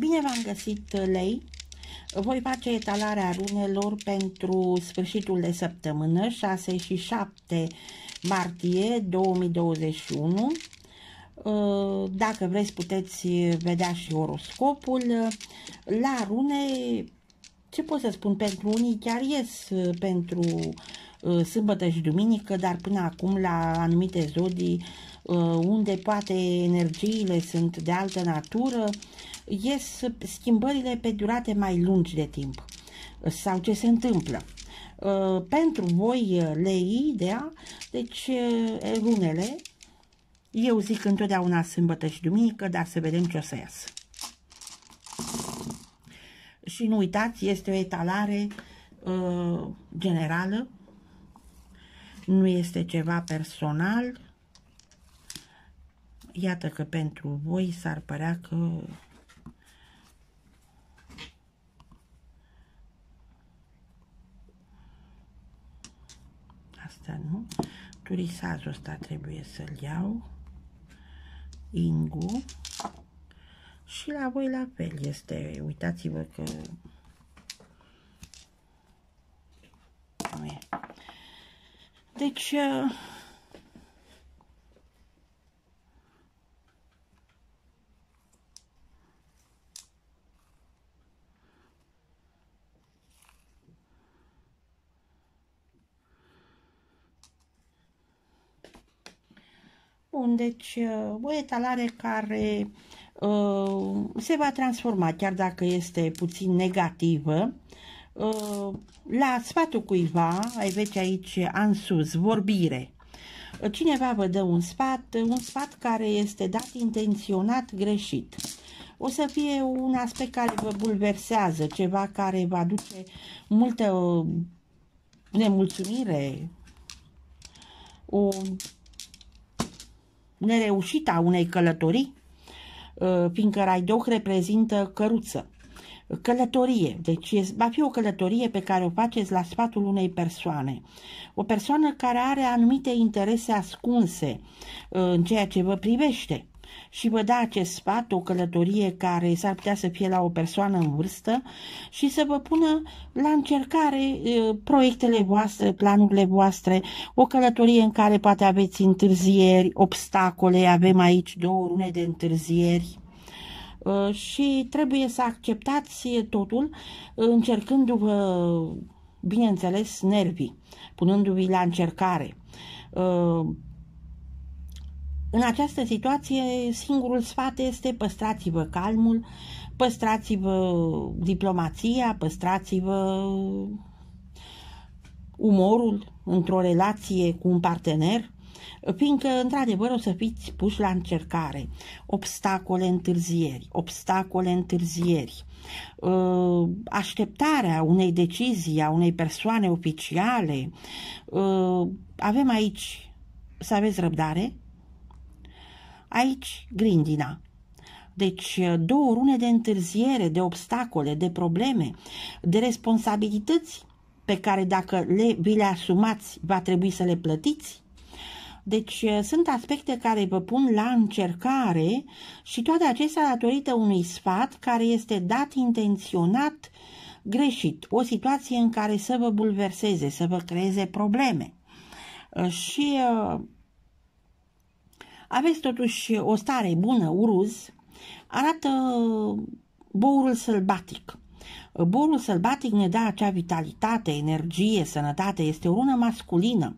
Bine v-am găsit, lei! Voi face etalarea runelor pentru sfârșitul de săptămână, 6 și 7 martie 2021. Uh, dacă vreți, puteți vedea și horoscopul. La rune, ce pot să spun, pentru unii chiar ies uh, pentru uh, sâmbătă și duminică, dar până acum la anumite zodii Uh, unde poate energiile sunt de altă natură, ies schimbările pe durate mai lungi de timp uh, sau ce se întâmplă. Uh, pentru voi, lei, idea, deci lunele, eu zic întotdeauna sâmbătă și duminică, dar să vedem ce o să iasă. Și nu uitați, este o etalare uh, generală, nu este ceva personal, Iată că pentru voi s-ar părea că asta nu. Turisazul ăsta trebuie să-l iau. Ingu. Și la voi la fel este. Uitați-vă că deci uh... Deci Bun, deci uh, o etalare care uh, se va transforma, chiar dacă este puțin negativă, uh, la sfatul cuiva, ai vezi aici, în sus, vorbire. Cineva vă dă un sfat, un sfat care este dat intenționat greșit. O să fie un aspect care vă bulversează, ceva care vă aduce multă uh, nemulțumire, o nereușita unei călătorii, uh, fiindcă Raidoc reprezintă căruță. Călătorie, deci va fi o călătorie pe care o faceți la sfatul unei persoane. O persoană care are anumite interese ascunse uh, în ceea ce vă privește și vă da acest sfat, o călătorie care s-ar putea să fie la o persoană în vârstă și să vă pună la încercare proiectele voastre, planurile voastre, o călătorie în care poate aveți întârzieri, obstacole, avem aici două lune de întârzieri și trebuie să acceptați totul încercându-vă, bineînțeles, nervii, punându-vi la încercare. În această situație, singurul sfat este păstrați-vă calmul, păstrați-vă diplomația, păstrați-vă umorul într-o relație cu un partener, fiindcă, într-adevăr, o să fiți puși la încercare. Obstacole, întârzieri, obstacole, întârzieri, uh, așteptarea unei decizii, a unei persoane oficiale. Uh, avem aici să aveți răbdare, Aici, grindina. Deci, două rune de întârziere, de obstacole, de probleme, de responsabilități pe care dacă le, vi le asumați, va trebui să le plătiți. Deci sunt aspecte care vă pun la încercare și toate acestea datorită unui sfat care este dat intenționat greșit, o situație în care să vă bulverseze, să vă creeze probleme. Și aveți totuși o stare bună, uruz, arată bourul sălbatic. Borul sălbatic ne dă acea vitalitate, energie, sănătate, este o rună masculină,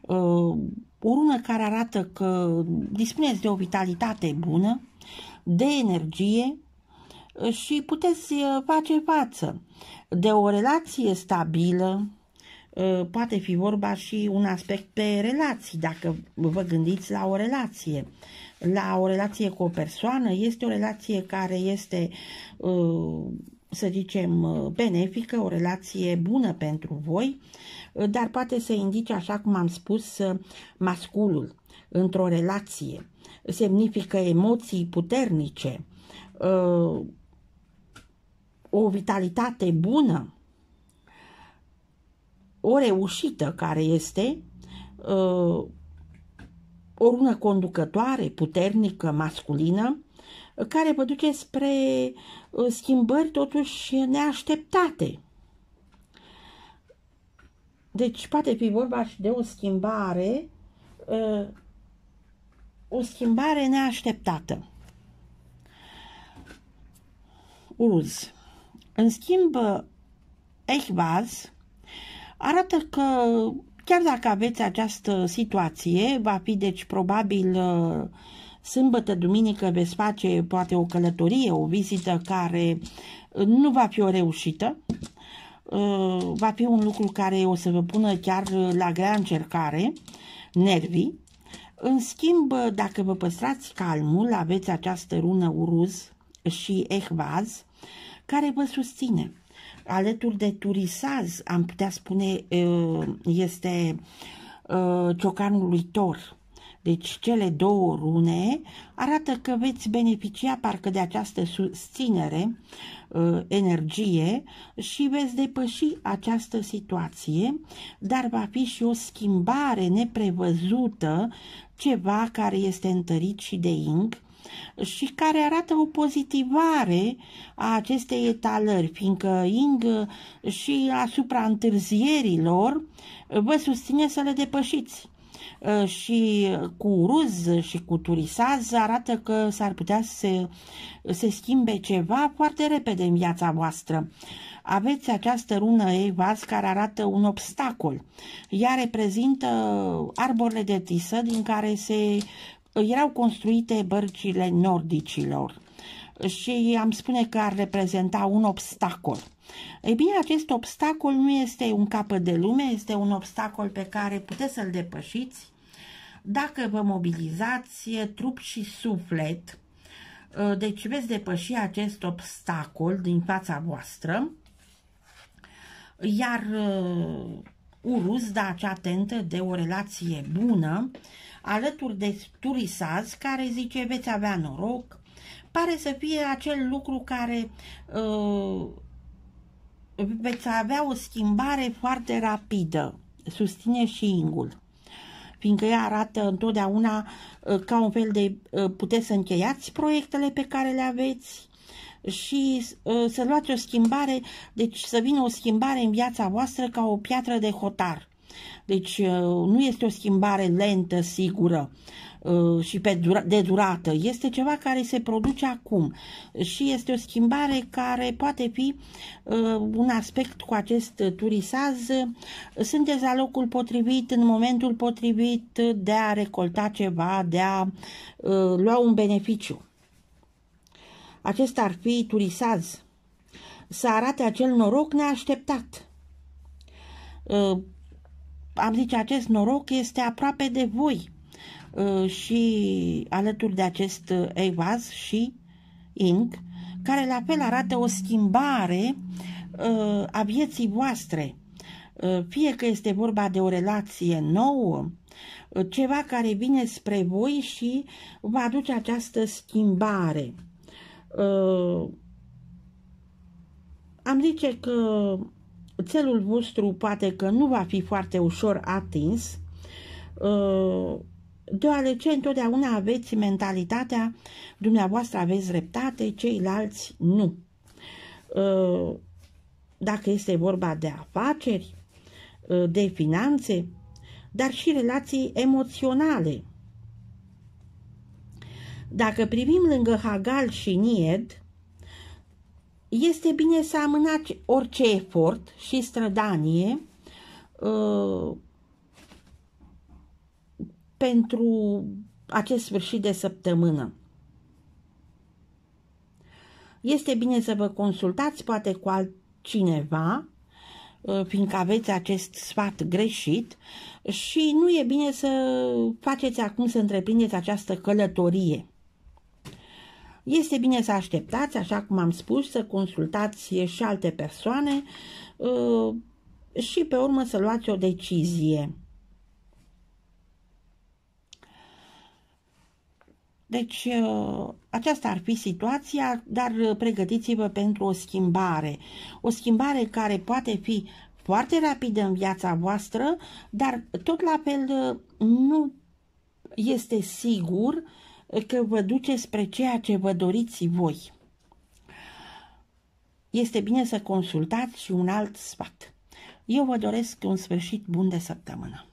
uh, o rună care arată că dispuneți de o vitalitate bună, de energie și puteți uh, face față de o relație stabilă, Ă, poate fi vorba și un aspect pe relații, dacă vă gândiți la o relație. La o relație cu o persoană este o relație care este, ă, să zicem, ă, benefică, o relație bună pentru voi, dar poate să indice, așa cum am spus, masculul într-o relație. Semnifică emoții puternice, o vitalitate bună, o reușită care este uh, o rună conducătoare, puternică, masculină, care vă duce spre uh, schimbări totuși neașteptate. Deci poate fi vorba și de o schimbare, uh, o schimbare neașteptată. Uruz. În schimb, Echbaz arată că chiar dacă aveți această situație, va fi deci probabil uh, sâmbătă, duminică veți face poate o călătorie, o vizită care nu va fi o reușită, uh, va fi un lucru care o să vă pună chiar la grea încercare, nervii. În schimb, uh, dacă vă păstrați calmul, aveți această rună uruz și ehvaz care vă susține alături de Turisaz, am putea spune, este ciocanul lui Tor. Deci cele două rune arată că veți beneficia parcă de această susținere, energie și veți depăși această situație, dar va fi și o schimbare neprevăzută, ceva care este întărit și de ing, și care arată o pozitivare a acestei etalări, fiindcă Ing și asupra întârzierilor vă susține să le depășiți și cu ruz și cu turisaz arată că s-ar putea să se, se schimbe ceva foarte repede în viața voastră. Aveți această rună evaz care arată un obstacol. Ea reprezintă arborele de tisă din care se erau construite bărcile nordicilor și am spune că ar reprezenta un obstacol. Ei bine, acest obstacol nu este un capăt de lume, este un obstacol pe care puteți să-l depășiți dacă vă mobilizați trup și suflet. Deci veți depăși acest obstacol din fața voastră, iar uh, uruz, da, acea tentă de o relație bună, uh, alături de Turisaz, care zice veți avea noroc, pare să fie acel lucru care uh, veți avea o schimbare foarte rapidă, susține și Ingul fiindcă ea arată întotdeauna uh, ca un fel de uh, puteți să încheiați proiectele pe care le aveți și uh, să luați o schimbare, deci să vină o schimbare în viața voastră ca o piatră de hotar. Deci uh, nu este o schimbare lentă, sigură uh, și pe de durată. Este ceva care se produce acum și este o schimbare care poate fi uh, un aspect cu acest turisaz. Sunteți la locul potrivit, în momentul potrivit de a recolta ceva, de a lua un beneficiu. Acesta ar fi turisaz. Să arate acel noroc neașteptat am zice, acest noroc este aproape de voi uh, și alături de acest uh, Evaz și Inc, care la fel arată o schimbare uh, a vieții voastre. Fie că este vorba de o relație nouă, ceva care vine spre voi și vă aduce această schimbare. Am zice că Țelul vostru poate că nu va fi foarte ușor atins, uh, deoarece întotdeauna aveți mentalitatea, dumneavoastră aveți dreptate, ceilalți nu. Uh, dacă este vorba de afaceri, uh, de finanțe, dar și relații emoționale. Dacă privim lângă Hagal și Nied, este bine să amânați orice efort și strădanie uh, pentru acest sfârșit de săptămână. Este bine să vă consultați poate cu altcineva, uh, fiindcă aveți acest sfat greșit și nu e bine să faceți acum să întreprindeți această călătorie. Este bine să așteptați, așa cum am spus, să consultați și alte persoane uh, și pe urmă să luați o decizie. Deci, uh, aceasta ar fi situația, dar uh, pregătiți-vă pentru o schimbare. O schimbare care poate fi foarte rapidă în viața voastră, dar tot la fel nu este sigur uh, că vă duce spre ceea ce vă doriți voi. Este bine să consultați și un alt sfat. Eu vă doresc un sfârșit bun de săptămână.